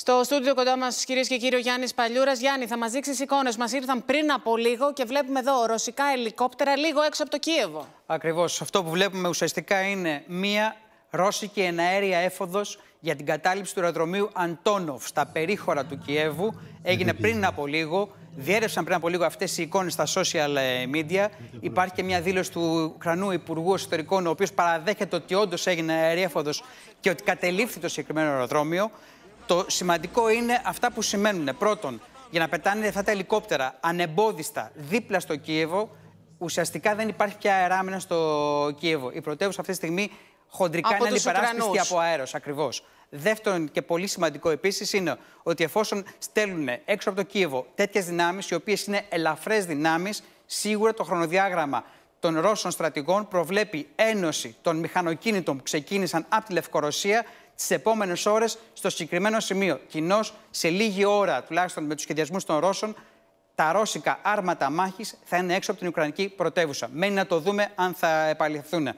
Στο στούντιο κοντά μας, κυρίες και κύριοι, ο Γιάννης Παλιούρας. Γιάννη, θα μας δείξεις εικόνες. Μας ήρθαν πριν από λίγο και βλέπουμε εδώ ρωσικά ελικόπτερα λίγο έξω από το Κίεβο. Ακριβώς. Αυτό που βλέπουμε ουσιαστικά είναι μία ρώσικη εναέρια έφοδος για την κατάληψη του αεροδρομίου Αντόνοφ στα περίχωρα του Κιέβου. Έγινε πριν από λίγο. Διέρευσαν πριν από λίγο αυτές οι εικόνες στα social ε, media. Υπάρχει και μια δήλωση του Ουκρανού Υπουργού Εσωτερικών, ο οποίος παραδέχεται ότι όντως έγινε έφοδος και ότι κατελήφθη το συγκεκριμένο αεροδρόμιο. Το σημαντικό είναι αυτά που σημαίνουν. Πρώτον, για να πετάνε αυτά τα ελικόπτερα ανεμπόδιστα δίπλα στο Κίεβο, ουσιαστικά δεν υπάρχει πια αεράμενα στο Κίεβο. Η πρωτεύουσα αυτή τη στιγμή χοντρικά από είναι αντιπεράσπιστη από αέρος ακριβώς. Δεύτερον και πολύ σημαντικό επίσης είναι ότι εφόσον στέλνουν έξω από το Κίεβο τέτοιες δυνάμεις, οι οποίες είναι ελαφρές δυνάμεις, σίγουρα το χρονοδιάγραμμα των Ρώσων στρατηγών προβλέπει ένωση των μηχανοκίνητων που ξεκίνησαν από τη Λευκορωσία τις επόμενες ώρες στο συγκεκριμένο σημείο. Κοινώς, σε λίγη ώρα, τουλάχιστον με τους σχεδιασμούς των Ρώσων, τα ρώσικα άρματα μάχης θα είναι έξω από την Ουκρανική πρωτεύουσα. Μένει να το δούμε αν θα επαληθούν.